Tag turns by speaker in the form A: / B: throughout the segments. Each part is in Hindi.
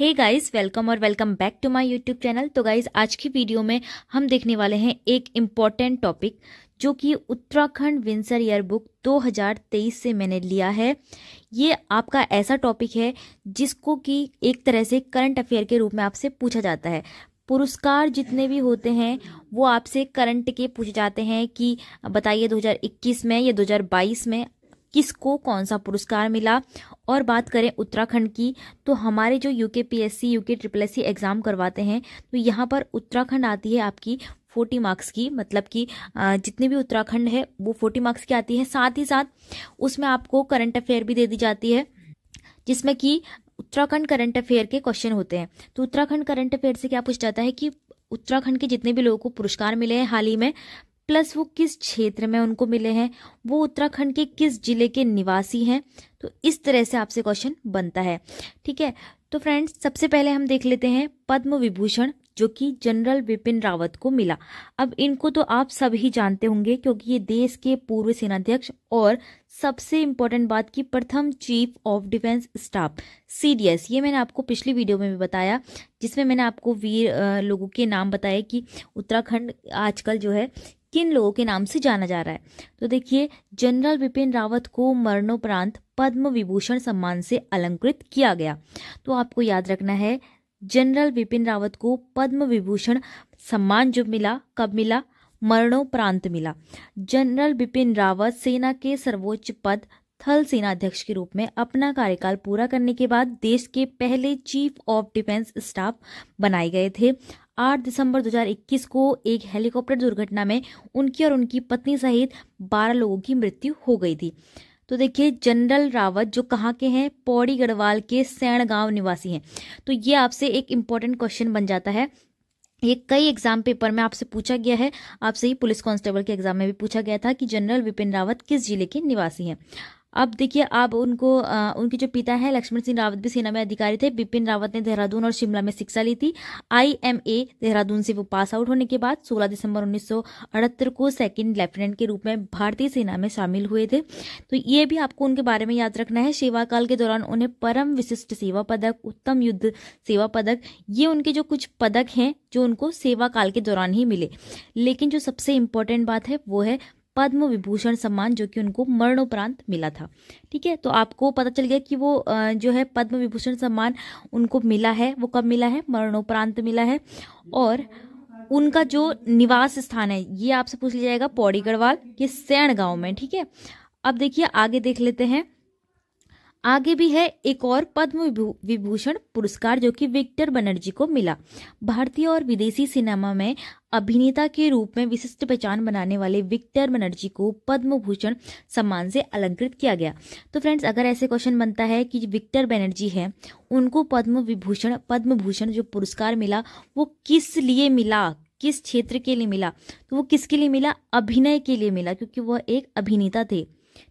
A: हे गाइस वेलकम और welcome back to my YouTube channel तो गाइस आज की वीडियो में हम देखने वाले हैं एक इम्पॉर्टेंट टॉपिक जो कि उत्तराखंड विंसर ईयरबुक 2023 से मैंने लिया है ये आपका ऐसा टॉपिक है जिसको कि एक तरह से करंट अफेयर के रूप में आपसे पूछा जाता है पुरस्कार जितने भी होते हैं वो आपसे करंट के पूछे जाते हैं कि बताइए 2021 में या 2022 में किसको कौन सा पुरस्कार मिला और बात करें उत्तराखंड की तो हमारे जो UK PSC P S C triple S C exam करवाते हैं तो यहाँ पर उत्तराखंड आती है आपकी फोर्टी मार्क्स की मतलब कि जितने भी उत्तराखंड है वो फोर्टी मार्क्स की आती है साथ ही साथ उसमें आपको करंट अफेयर भी दे दी जाती है जिसमें कि उत्तराखंड करंट अफेयर के क्वेश्चन होते हैं तो उत्तराखंड करंट अफेयर से क्या पूछ जाता है कि उत्तराखंड के जितने भी लोगों को पुरस्कार मिले हैं हाल ही में प्लस वो किस क्षेत्र में उनको मिले हैं वो उत्तराखंड के किस ज़िले के निवासी हैं तो इस तरह से आपसे क्वेश्चन बनता है ठीक है तो फ्रेंड्स सबसे पहले हम देख लेते हैं पद्म विभूषण जो कि जनरल विपिन रावत को मिला अब इनको तो आप सभी जानते होंगे क्योंकि ये देश के पूर्व सेनाध्यक्ष और सबसे इम्पोर्टेंट बात की प्रथम chief of defence staff CDS ये मैंने आपको पिछली वीडियो में भी बताया जिसमें मैंने आपको वीर लोगों के नाम बताए कि उत्तराखंड आजकल जो है किन लोगों के नाम से जाना जा रहा है तो देखिए जनरल बिपिन रावत को मरणोपरांत पद्म विभूषण सम्मान से अलंकृत किया गया तो आपको याद रखना है जनरल बिपिन रावत को पद्म विभूषण सम्मान जो मिला कब मिला मरणोपरांत मिला जनरल बिपिन रावत सेना के सर्वोच्च पद थल सेनाध्यक्ष के रूप में अपना कार्यकाल पूरा करने के बाद देश के पहले चीफ ऑफ डिफेंस स्टाफ बनाए गए थे 8 दिसंबर 2021 को एक हेलीकॉप्टर दुर्घटना में उनकी और उनकी पत्नी सहित 12 लोगों की मृत्यु हो गई थी तो देखिए जनरल रावत जो कहाँ के हैं पौड़ी गढ़वाल के सैण गांव निवासी हैं तो ये आपसे एक इम्पॉर्टेंट क्वेश्चन बन जाता है ये कई एग्जाम पेपर में आपसे पूछा गया है आपसे ही पुलिस कांस्टेबल के एग्जाम में भी पूछा गया था कि जनरल विपिन रावत किस जिले के निवासी हैं अब देखिए अब उनको आ, उनके जो पिता हैं लक्ष्मण सिंह रावत भी सेना में अधिकारी थे बिपिन रावत ने देहरादून और शिमला में शिक्षा ली थी आईएमए देहरादून से वो पास आउट होने के बाद 16 दिसंबर 1978 को सेकंड लेफ्टिनेंट के रूप में भारतीय सेना में शामिल हुए थे तो ये भी आपको उनके बारे में याद रखना है सेवा काल के दौरान उन्हें परम विशिष्ट सेवा पदक उत्तम युद्ध सेवा पदक ये उनके जो कुछ पदक हैं जो उनको सेवा काल के दौरान ही मिले लेकिन जो सबसे इम्पोर्टेंट बात है वो है पद्म विभूषण सम्मान जो कि उनको मरणोपरांत मिला था ठीक है तो आपको पता चल गया कि वो जो है पद्म विभूषण सम्मान उनको मिला है वो कब मिला है मरणोपरांत मिला है और उनका जो निवास स्थान है ये आपसे पूछ लिया जाएगा पौड़ी गढ़वाल के सैण गांव में ठीक है अब देखिए आगे देख लेते हैं आगे भी है एक और पद्म विभूषण पुरस्कार जो कि विक्टर बनर्जी को मिला भारतीय और विदेशी सिनेमा में अभिनेता के रूप में विशिष्ट पहचान बनाने वाले विक्टर बनर्जी को पद्म भूषण सम्मान से अलंकृत किया गया तो फ्रेंड्स अगर ऐसे क्वेश्चन बनता है कि विक्टर बनर्जी है उनको पद्म विभूषण पद्म भूषण जो पुरस्कार मिला वो किस लिए मिला किस क्षेत्र के लिए मिला तो वो किसके लिए मिला अभिनय के लिए मिला क्योंकि वह एक अभिनेता थे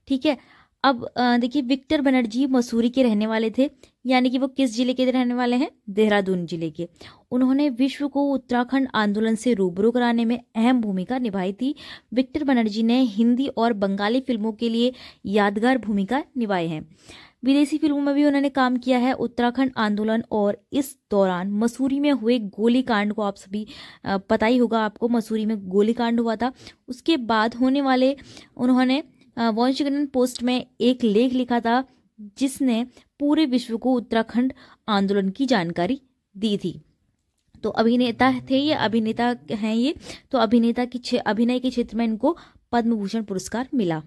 A: ठीक है अब देखिए विक्टर बनर्जी मसूरी के रहने वाले थे यानी कि वो किस जिले के रहने वाले हैं देहरादून जिले के उन्होंने विश्व को उत्तराखंड आंदोलन से रूबरू कराने में अहम भूमिका निभाई थी विक्टर बनर्जी ने हिंदी और बंगाली फिल्मों के लिए यादगार भूमिका निभाई है विदेशी फिल्मों में भी उन्होंने काम किया है उत्तराखंड आंदोलन और इस दौरान मसूरी में हुए गोलीकांड को आप सभी पता ही होगा आपको मसूरी में गोलीकांड हुआ था उसके बाद होने वाले उन्होंने वॉशिंगटन पोस्ट में एक लेख लिखा था जिसने पूरे विश्व को उत्तराखंड आंदोलन की जानकारी दी थी तो अभिनेता थे ये अभिनेता हैं ये तो अभिनेता की अभिनय के क्षेत्र में इनको पद्म भूषण पुरस्कार मिला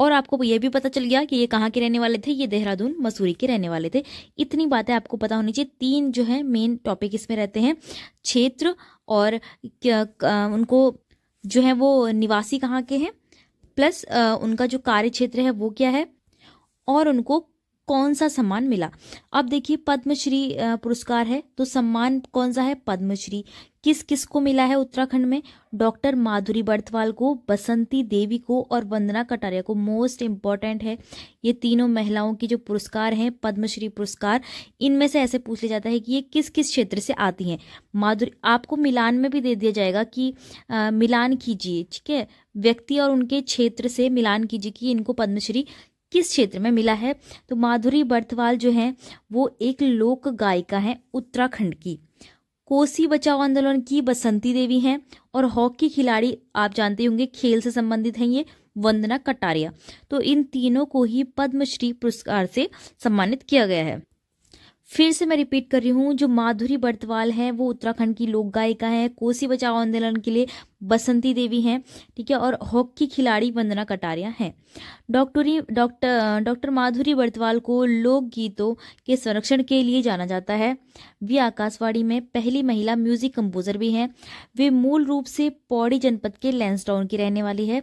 A: और आपको ये भी पता चल गया कि ये कहाँ के रहने वाले थे ये देहरादून मसूरी के रहने वाले थे इतनी बातें आपको पता होनी चाहिए तीन जो है मेन टॉपिक इसमें रहते हैं क्षेत्र और क्या, उनको जो है वो निवासी कहाँ के हैं प्लस उनका जो कार्य क्षेत्र है वो क्या है और उनको कौन सा सम्मान मिला अब देखिए पद्मश्री पुरस्कार है तो सम्मान कौन सा है पद्मश्री किस किस को मिला है उत्तराखंड में डॉक्टर माधुरी बर्थवाल को बसंती देवी को और वंदना कटारिया को मोस्ट इम्पॉर्टेंट है ये तीनों महिलाओं की जो पुरस्कार हैं पद्मश्री पुरस्कार इनमें से ऐसे पूछ लिया जाता है कि ये किस किस क्षेत्र से आती हैं माधुरी आपको मिलान में भी दे दिया जाएगा कि आ, मिलान कीजिए ठीक है व्यक्ति और उनके क्षेत्र से मिलान कीजिए कि इनको पद्मश्री किस क्षेत्र में मिला है तो माधुरी बर्थवाल जो है वो एक लोक गायिका है उत्तराखंड की कोसी बचाओ आंदोलन की बसंती देवी हैं और हॉकी खिलाड़ी आप जानते होंगे खेल से संबंधित हैं ये वंदना कटारिया तो इन तीनों को ही पद्मश्री पुरस्कार से सम्मानित किया गया है फिर से मैं रिपीट कर रही हूँ जो माधुरी बर्तवाल हैं वो उत्तराखंड की लोक गायिका हैं कोसी बचाओ आंदोलन के लिए बसंती देवी हैं ठीक है और हॉकी खिलाड़ी वंदना कटारिया हैं डॉक्टरी डॉक्टर डॉक्टर माधुरी बर्तवाल को लोक गीतों के संरक्षण के लिए जाना जाता है वे आकाशवाणी में पहली महिला म्यूजिक कंपोजर भी हैं वे मूल रूप से पौड़ी जनपद के लैंसडाउन की रहने वाली है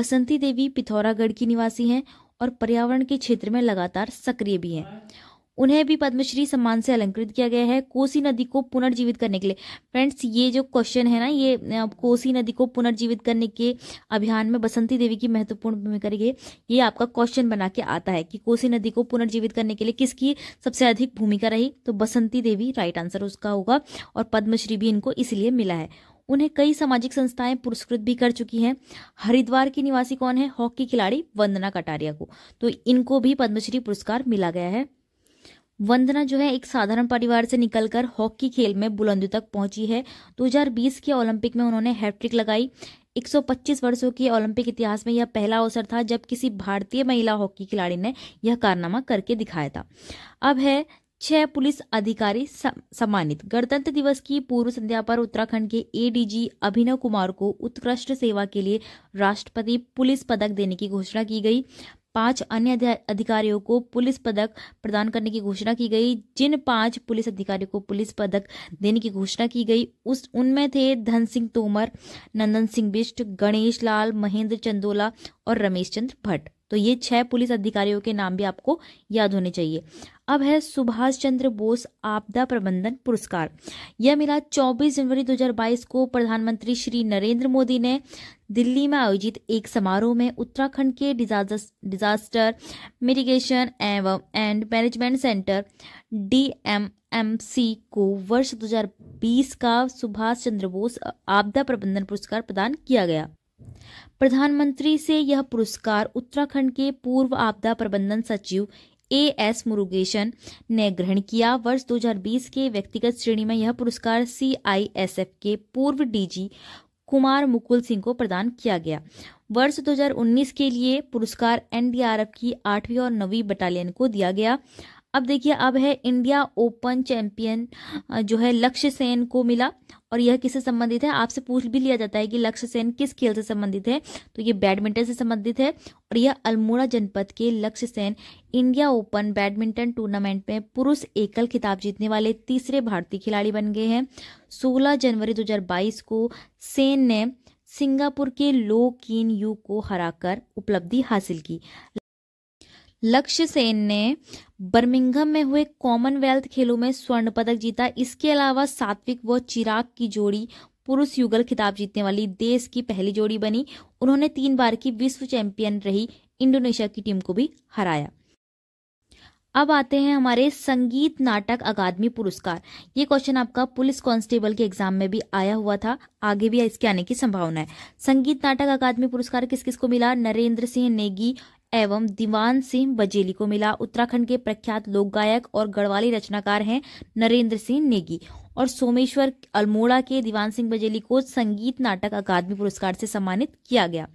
A: बसंती देवी पिथौरागढ़ की निवासी हैं और पर्यावरण के क्षेत्र में लगातार सक्रिय भी हैं उन्हें भी पद्मश्री सम्मान से अलंकृत किया गया है कोसी नदी को पुनर्जीवित करने के लिए फ्रेंड्स ये जो क्वेश्चन है ना ये कोसी नदी को पुनर्जीवित करने के अभियान में बसंती देवी की महत्वपूर्ण भूमिका रही है ये आपका क्वेश्चन बना के आता है कि कोसी नदी को पुनर्जीवित करने के लिए किसकी सबसे अधिक भूमिका रही तो बसंती देवी राइट आंसर उसका होगा और पद्मश्री भी इनको इसलिए मिला है उन्हें कई सामाजिक संस्थाएं पुरस्कृत भी कर चुकी हैं हरिद्वार की निवासी कौन है हॉकी खिलाड़ी वंदना कटारिया को तो इनको भी पद्मश्री पुरस्कार मिला गया है वंदना जो है एक साधारण परिवार से निकलकर हॉकी खेल में बुलंदी तक पहुंची है 2020 के ओलंपिक में उन्होंने हैट्रिक लगाई 125 वर्षों के ओलंपिक इतिहास में यह पहला अवसर था जब किसी भारतीय महिला हॉकी खिलाड़ी ने यह कारनामा करके दिखाया था अब है छह पुलिस अधिकारी सम्मानित गणतंत्र दिवस की पूर्व संध्या पर उत्तराखंड के एडीजी अभिनव कुमार को उत्कृष्ट सेवा के लिए राष्ट्रपति पुलिस पदक देने की घोषणा की गई पांच अन्य अधिकारियों को पुलिस पदक प्रदान करने की घोषणा की गई जिन पांच पुलिस अधिकारियों को पुलिस पदक देने की घोषणा की गई उस उनमें थे धन सिंह तोमर नंदन सिंह बिष्ट गणेश लाल महेंद्र चंदोला और रमेश चंद्र भट्ट तो ये छह पुलिस अधिकारियों के नाम भी आपको याद होने चाहिए अब है सुभाष चंद्र बोस आपदा प्रबंधन पुरस्कार यह मिला 24 जनवरी 2022 को प्रधानमंत्री श्री नरेंद्र मोदी ने दिल्ली में आयोजित एक समारोह में उत्तराखंड के डिजास्टर मिटिगेशन एवं एंड मैनेजमेंट सेंटर डीएमएमसी को वर्ष 2020 का सुभाष चंद्र बोस आपदा प्रबंधन पुरस्कार प्रदान किया गया प्रधानमंत्री से यह पुरस्कार उत्तराखंड के पूर्व आपदा प्रबंधन सचिव ए एस मुरुगेशन ने ग्रहण किया वर्ष 2020 के व्यक्तिगत श्रेणी में यह पुरस्कार एफ के पूर्व डीजी कुमार मुकुल सिंह को प्रदान किया गया वर्ष 2019 के लिए पुरस्कार एनडीआरएफ की आठवीं और नवी बटालियन को दिया गया अब देखिए अब है इंडिया ओपन चैंपियन जो है लक्ष्य सेन को मिला और यह किससे संबंधित है आपसे पूछ भी लिया जाता है कि लक्ष्य सेन किस खेल से संबंधित है तो ये बैडमिंटन से संबंधित है और यह अल्मोड़ा जनपद के Lakshya Sen India open badminton tournament में पुरुष एकल खिताब जीतने वाले तीसरे भारतीय खिलाड़ी बन गए हैं 16 जनवरी 2022 को सेन ने सिंगापुर के लो कीन यू को हराकर उपलब्धि हासिल की लक्ष्य सेन ने बर्मिंगम में हुए कॉमनवेल्थ खेलों में स्वर्ण पदक जीता इसके अलावा सात्विक व चिराग की जोड़ी पुरुष युगल खिताब जीतने वाली देश की पहली जोड़ी बनी उन्होंने तीन बार की विश्व चैंपियन रही इंडोनेशिया की टीम को भी हराया अब आते हैं हमारे संगीत नाटक अकादमी पुरस्कार ये क्वेश्चन आपका पुलिस कांस्टेबल के एग्जाम में भी आया हुआ था आगे भी इसके आने की संभावना है संगीत नाटक अकादमी पुरस्कार किस किस को मिला नरेंद्र सिंह नेगी एवं दीवान सिंह बजेली को मिला उत्तराखंड के प्रख्यात लोक गायक और गढ़वाली रचनाकार हैं नरेंद्र सिंह नेगी और सोमेश्वर अल्मोड़ा के दीवान सिंह बजेली को संगीत नाटक अकादमी पुरस्कार से सम्मानित किया गया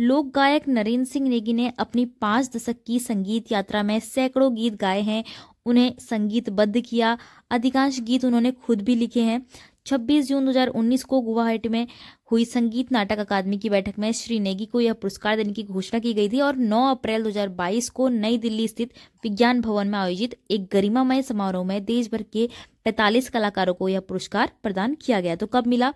A: लोक गायक नरेंद्र सिंह नेगी ने अपनी पांच दशक की संगीत यात्रा में सैकड़ों गीत गाए हैं उन्हें संगीतबद्ध किया अधिकांश गीत उन्होंने खुद भी लिखे हैं 26 जून 2019 को गुवाहाटी में हुई संगीत नाटक अकादमी की बैठक में श्री नेगी को यह पुरस्कार देने की घोषणा की गई थी और 9 अप्रैल 2022 को नई दिल्ली स्थित विज्ञान भवन में आयोजित एक गरिमामय समारोह में देश भर के 45 कलाकारों को यह पुरस्कार प्रदान किया गया तो कब मिला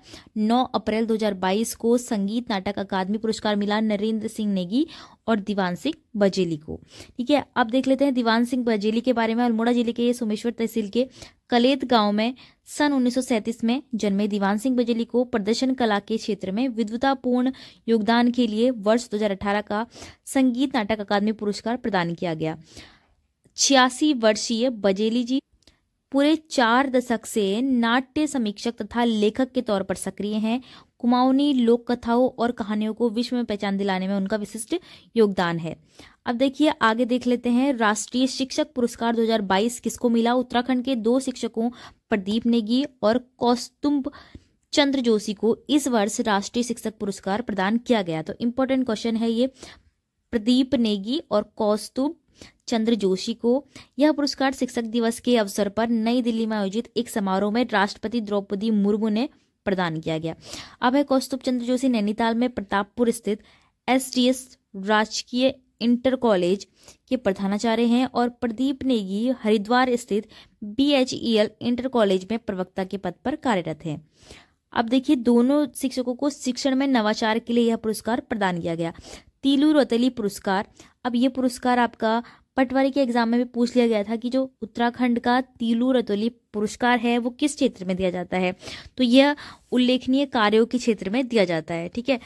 A: 9 अप्रैल 2022 को संगीत नाटक अकादमी पुरस्कार मिला नरेंद्र सिंह नेगी और दीवान सिंह बजेली को ठीक है अब देख लेते हैं दीवान सिंह बजेली के बारे में अल्मोड़ा जिले के सोमेश्वर तहसील के कलेत गांव में सन 1937 में जन्मे दीवान सिंह बजेली को प्रदर्शन कला के क्षेत्र में विद्वतापूर्ण योगदान के लिए वर्ष 2018 का संगीत नाटक अकादमी पुरस्कार प्रदान किया गया छियासी वर्षीय बजेली जी पूरे चार दशक से नाट्य समीक्षक तथा लेखक के तौर पर सक्रिय हैं कुमाऊनी लोक कथाओं और कहानियों को विश्व में पहचान दिलाने में उनका विशिष्ट योगदान है अब देखिए आगे देख लेते हैं राष्ट्रीय शिक्षक पुरस्कार 2022 किसको मिला उत्तराखंड के दो शिक्षकों प्रदीप नेगी और कौस्तुम्भ चंद्र जोशी को इस वर्ष राष्ट्रीय शिक्षक पुरस्कार प्रदान किया गया तो इम्पोर्टेंट क्वेश्चन है ये प्रदीप नेगी और कौस्तुभ चंद्र जोशी को यह पुरस्कार शिक्षक दिवस के अवसर पर नई दिल्ली में आयोजित एक समारोह में राष्ट्रपति द्रौपदी मुर्मू ने प्रदान किया गया अब है कौस्तुभ चंद्र जोशी नैनीताल में प्रतापपुर स्थित एस राजकीय इंटर कॉलेज के प्रधानाचार्य हैं और प्रदीप नेगी हरिद्वार स्थित B H E L inter college में प्रवक्ता के पद पर कार्यरत हैं अब देखिए दोनों शिक्षकों को शिक्षण में नवाचार के लिए यह पुरस्कार प्रदान किया गया तीलू रतली पुरस्कार अब ये पुरस्कार आपका पटवारी के एग्जाम में भी पूछ लिया गया था कि जो उत्तराखंड का तीलू रतोली पुरस्कार है वो किस क्षेत्र में दिया जाता है तो यह उल्लेखनीय कार्यों के क्षेत्र में दिया जाता है ठीक है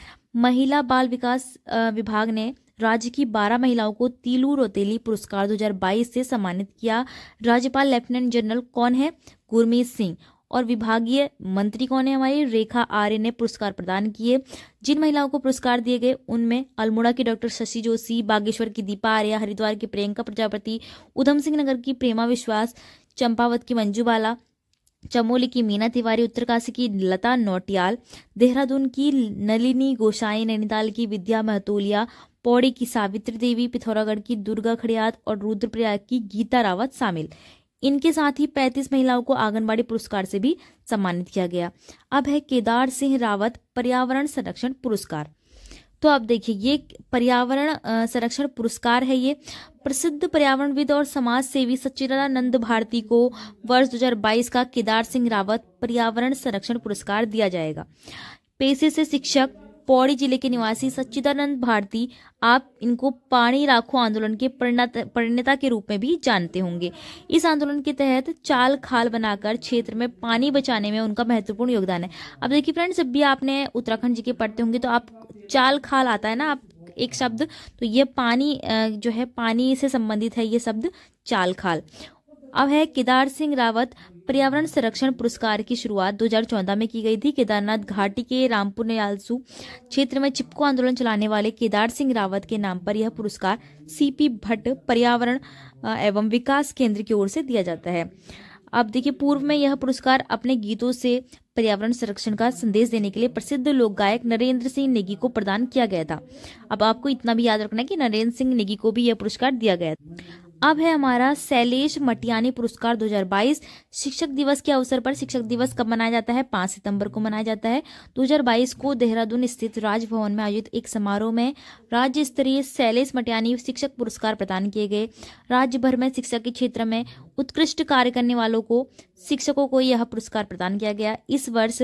A: महिला बाल विकास विभाग ने राज्य की 12 महिलाओं को तीलू रोतेली पुरस्कार 2022 से सम्मानित किया राज्यपाल लेफ्टिनेंट जनरल कौन है गुरमीत सिंह और विभागीय मंत्री कौन है हमारी रेखा आर्य ने पुरस्कार प्रदान किए जिन महिलाओं को पुरस्कार दिए गए उनमें अल्मोड़ा की डॉक्टर शशि जोशी बागेश्वर की दीपा आर्य हरिद्वार की प्रियंका प्रजापति उधम सिंह नगर की प्रेमा विश्वास चंपावत की मंजू बाला चमोली की मीना तिवारी उत्तरकाशी की लता नौटियाल देहरादून की नलिनी गोसाई नैनीताल की विद्या महतोलिया पौड़ी की सावित्री देवी पिथौरागढ़ की दुर्गा खड़ियात और रुद्रप्रयाग की गीता रावत शामिल इनके साथ ही 35 महिलाओं को आंगनबाड़ी पुरस्कार से भी सम्मानित किया गया अब है केदार सिंह रावत पर्यावरण संरक्षण पुरस्कार तो आप देखिए ये पर्यावरण संरक्षण पुरस्कार है ये प्रसिद्ध पर्यावरणविद और समाज सेवी सच्चिदानंद भारती को वर्ष 2022 का केदार सिंह रावत पर्यावरण संरक्षण पुरस्कार दिया जाएगा पेशे से शिक्षक पौड़ी जिले के निवासी सच्चिदानंद भारती आप इनको पानी राखो आंदोलन के परिणता के रूप में भी जानते होंगे इस आंदोलन के तहत चाल खाल बनाकर क्षेत्र में पानी बचाने में उनका महत्वपूर्ण योगदान है अब देखिए फ्रेंड्स जब भी आपने उत्तराखंड जी के पढ़ते होंगे तो आप चाल खाल आता है ना आप एक शब्द तो ये पानी जो है पानी से संबंधित है ये शब्द चाल खाल अब है केदार सिंह रावत पर्यावरण संरक्षण पुरस्कार की शुरुआत 2014 में की गई थी केदारनाथ घाटी के रामपुर नयालसू क्षेत्र में चिपको आंदोलन चलाने वाले केदार सिंह रावत के नाम पर यह पुरस्कार सीपी भट्ट पर्यावरण एवं विकास केंद्र की ओर से दिया जाता है अब देखिए पूर्व में यह पुरस्कार अपने गीतों से पर्यावरण संरक्षण का संदेश देने के लिए प्रसिद्ध लोक गायक नरेंद्र सिंह नेगी को प्रदान किया गया था अब आपको इतना भी याद रखना है कि नरेंद्र सिंह नेगी को भी यह पुरस्कार दिया गया था अब है हमारा शैलेश मटियानी पुरस्कार 2022 शिक्षक दिवस के अवसर पर शिक्षक दिवस कब मनाया जाता है 5 सितंबर को मनाया जाता है 2022 को देहरादून स्थित राजभवन में आयोजित एक समारोह में राज्य स्तरीय शैलेश मटियानी शिक्षक पुरस्कार प्रदान किए गए राज्य भर में शिक्षा के क्षेत्र में उत्कृष्ट कार्य करने वालों को शिक्षकों को यह पुरस्कार प्रदान किया गया इस वर्ष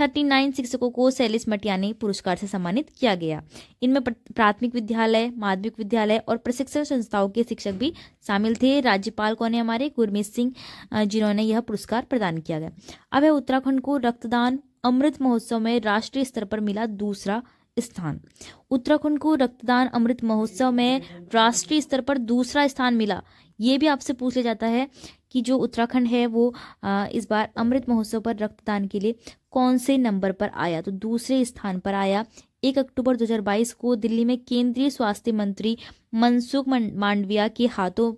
A: थर्टी नाइन शिक्षकों को सैलिस मटियानी पुरस्कार से सम्मानित किया गया इनमें प्राथमिक विद्यालय माध्यमिक विद्यालय और प्रशिक्षण संस्थाओं के शिक्षक भी शामिल थे राज्यपाल कौन है हमारे गुरमीत सिंह जिन्होंने यह पुरस्कार प्रदान किया गया अब है उत्तराखंड को रक्तदान अमृत महोत्सव में राष्ट्रीय स्तर पर मिला दूसरा स्थान उत्तराखंड को रक्तदान अमृत महोत्सव में राष्ट्रीय स्तर पर दूसरा स्थान मिला ये भी आपसे पूछ लिया जाता है कि जो उत्तराखंड है वो इस बार अमृत महोत्सव पर रक्तदान के लिए कौन से नंबर पर आया तो दूसरे स्थान पर आया एक अक्टूबर 2022 को दिल्ली में केंद्रीय स्वास्थ्य मंत्री मनसुख मांडविया के हाथों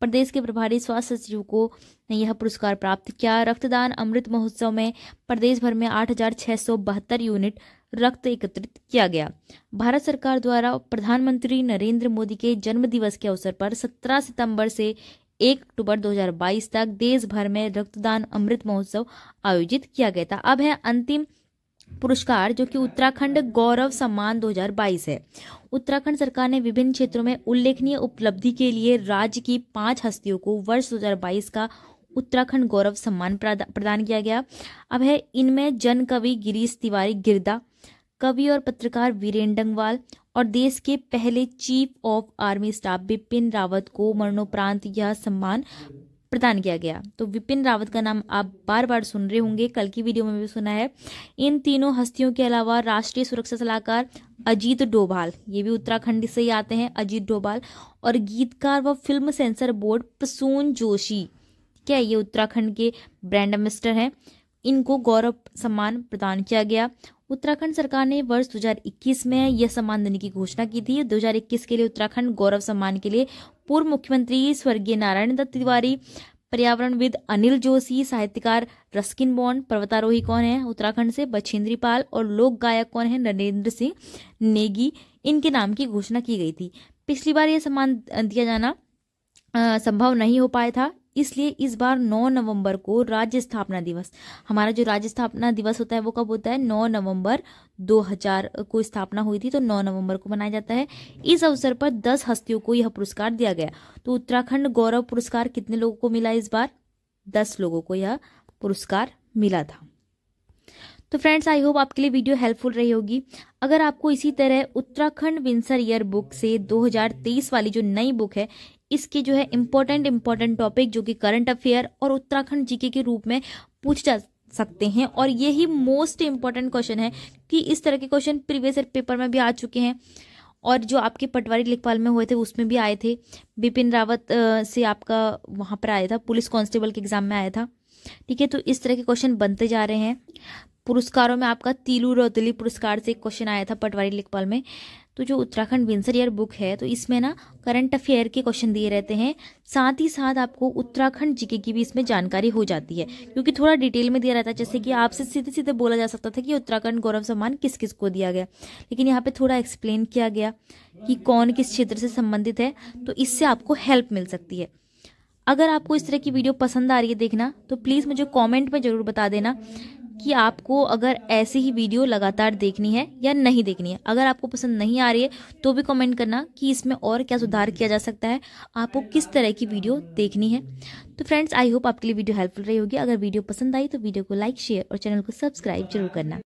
A: प्रदेश के प्रभारी स्वास्थ्य सचिव को यह पुरस्कार प्राप्त किया रक्तदान अमृत महोत्सव में प्रदेश भर में आठ यूनिट रक्त एकत्रित किया गया भारत सरकार द्वारा प्रधानमंत्री नरेंद्र मोदी के जन्म दिवस के अवसर पर 17 सितंबर से 1 अक्टूबर 2022 तक देश भर में रक्तदान अमृत महोत्सव आयोजित किया गया था अब है अंतिम पुरस्कार जो कि उत्तराखंड गौरव सम्मान 2022 है उत्तराखंड सरकार ने विभिन्न क्षेत्रों में उल्लेखनीय उपलब्धि के लिए राज्य की पांच हस्तियों को वर्ष 2022 का उत्तराखंड गौरव सम्मान प्रदान किया गया अब है इनमें जन कवि गिरीश तिवारी गिरदा कवि और पत्रकार वीरेन डंगवाल और देश के पहले chief of army staff Bipin Rawat को मरणोपरांत यह सम्मान प्रदान किया गया तो विपिन रावत का नाम आप बार बार सुन रहे होंगे कल की वीडियो में भी सुना है इन तीनों हस्तियों के अलावा राष्ट्रीय सुरक्षा सलाहकार अजीत डोभाल ये भी उत्तराखंड से ही आते हैं अजीत डोभाल और गीतकार व film censor board Prasoon Joshi क्या ये उत्तराखंड के ब्रांड एम्बेसडर हैं इनको गौरव सम्मान प्रदान किया गया उत्तराखंड सरकार ने वर्ष 2021 में यह सम्मान देने की घोषणा की थी 2021 के लिए उत्तराखंड गौरव सम्मान के लिए पूर्व मुख्यमंत्री स्वर्गीय नारायण दत्त तिवारी पर्यावरणविद अनिल जोशी साहित्यकार रस्किन बॉन पर्वतारोही कौन है उत्तराखंड से बछेंद्री पाल और लोक गायक कौन है नरेंद्र सिंह नेगी इनके नाम की घोषणा की गई थी पिछली बार यह सम्मान दिया जाना संभव नहीं हो पाया था इसलिए इस बार 9 नवंबर को राज्य स्थापना दिवस हमारा जो राज्य स्थापना दिवस होता है वो कब होता है 9 नवंबर 2000 को स्थापना हुई थी तो 9 नवंबर को मनाया जाता है इस अवसर पर 10 हस्तियों को यह पुरस्कार दिया गया तो उत्तराखंड गौरव पुरस्कार कितने लोगों को मिला इस बार दस लोगों को यह पुरस्कार मिला था तो फ्रेंड्स आई होप आपके लिए वीडियो हेल्पफुल रही होगी अगर आपको इसी तरह उत्तराखंड विंसर ईयर बुक से 2023 वाली जो नई बुक है इसके जो है इम्पोर्टेंट इम्पोर्टेंट टॉपिक जो कि करंट अफेयर और उत्तराखंड जीके के रूप में पूछ जा सकते हैं और यही मोस्ट इम्पॉर्टेंट क्वेश्चन है कि इस तरह के क्वेश्चन प्रीवियस पेपर में भी आ चुके हैं और जो आपके पटवारी लेखपाल में हुए थे उसमें भी आए थे बिपिन रावत से आपका वहाँ पर आया था पुलिस कांस्टेबल के एग्जाम में आया था ठीक है तो इस तरह के क्वेश्चन बनते जा रहे हैं पुरस्कारों में आपका तीलू रौतली पुरस्कार से एक क्वेश्चन आया था पटवारी लेखपाल में तो जो उत्तराखंड विंसर ईयर बुक है तो इसमें ना करंट अफेयर के क्वेश्चन दिए रहते हैं साथ ही साथ आपको उत्तराखंड जीके की भी इसमें जानकारी हो जाती है क्योंकि थोड़ा डिटेल में दिया रहता है जैसे कि आपसे सीधे सीधे बोला जा सकता था कि उत्तराखंड गौरव सम्मान किस किस को दिया गया लेकिन यहाँ पे थोड़ा एक्सप्लेन किया गया कि कौन किस क्षेत्र से संबंधित है तो इससे आपको हेल्प मिल सकती है अगर आपको इस तरह की वीडियो पसंद आ रही है देखना तो प्लीज़ मुझे कमेंट में ज़रूर बता देना कि आपको अगर ऐसी ही वीडियो लगातार देखनी है या नहीं देखनी है अगर आपको पसंद नहीं आ रही है तो भी कमेंट करना कि इसमें और क्या सुधार किया जा सकता है आपको किस तरह की वीडियो देखनी है तो फ्रेंड्स आई होप आपके लिए वीडियो हेल्पफुल रही होगी अगर वीडियो पसंद आई तो वीडियो को लाइक शेयर और चैनल को सब्सक्राइब जरूर करना